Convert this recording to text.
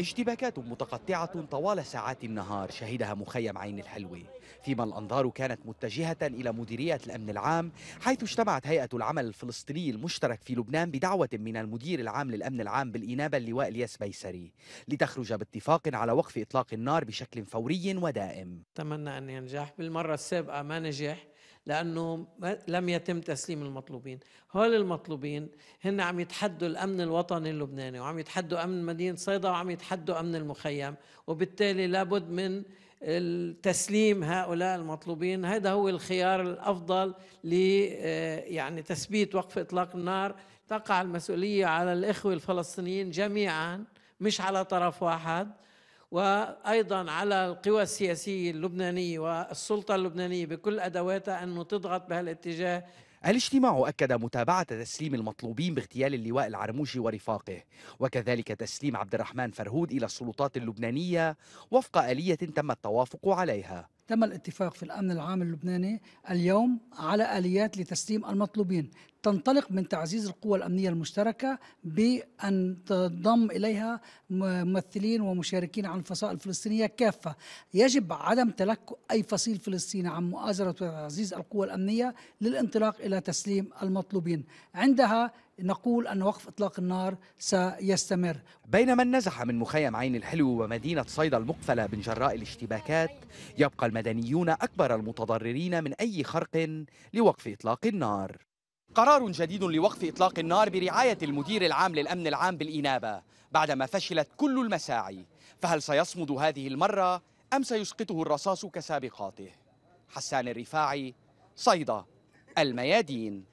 اشتباكات متقطعة طوال ساعات النهار شهدها مخيم عين الحلوة فيما الأنظار كانت متجهة إلى مديرية الأمن العام حيث اجتمعت هيئة العمل الفلسطيني المشترك في لبنان بدعوة من المدير العام للأمن العام بالإنابة اللواء الياس بيسري لتخرج باتفاق على وقف إطلاق النار بشكل فوري ودائم أتمنى أن ينجح بالمرة السابقة ما نجح لأنه لم يتم تسليم المطلوبين هول المطلوبين هن عم يتحدوا الأمن الوطني اللبناني وعم يتحدوا أمن مدينة صيدا وعم يتحدوا أمن المخيم وبالتالي لابد من تسليم هؤلاء المطلوبين هذا هو الخيار الافضل ل آه، يعني تثبيت وقف اطلاق النار تقع المسؤوليه على الاخوه الفلسطينيين جميعا مش على طرف واحد وايضا على القوى السياسيه اللبنانيه والسلطه اللبنانيه بكل ادواتها انه تضغط بهالاتجاه الاجتماع أكد متابعة تسليم المطلوبين باغتيال اللواء العرموشي ورفاقه وكذلك تسليم عبد الرحمن فرهود إلى السلطات اللبنانية وفق آلية تم التوافق عليها تم الاتفاق في الأمن العام اللبناني اليوم على آليات لتسليم المطلوبين تنطلق من تعزيز القوى الأمنية المشتركة بأن تضم إليها ممثلين ومشاركين عن الفصائل الفلسطينية كافة يجب عدم تلك أي فصيل فلسطيني عن مؤازرة وتعزيز القوى الأمنية للانطلاق إلى تسليم المطلوبين عندها نقول أن وقف إطلاق النار سيستمر بينما النزح من مخيم عين الحلو ومدينة صيدا المقفلة من جراء الاشتباكات يبقى المدنيون أكبر المتضررين من أي خرق لوقف إطلاق النار قرار جديد لوقف إطلاق النار برعاية المدير العام للأمن العام بالإنابة بعدما فشلت كل المساعي فهل سيصمد هذه المرة أم سيسقطه الرصاص كسابقاته؟ حسان الرفاعي صيدا الميادين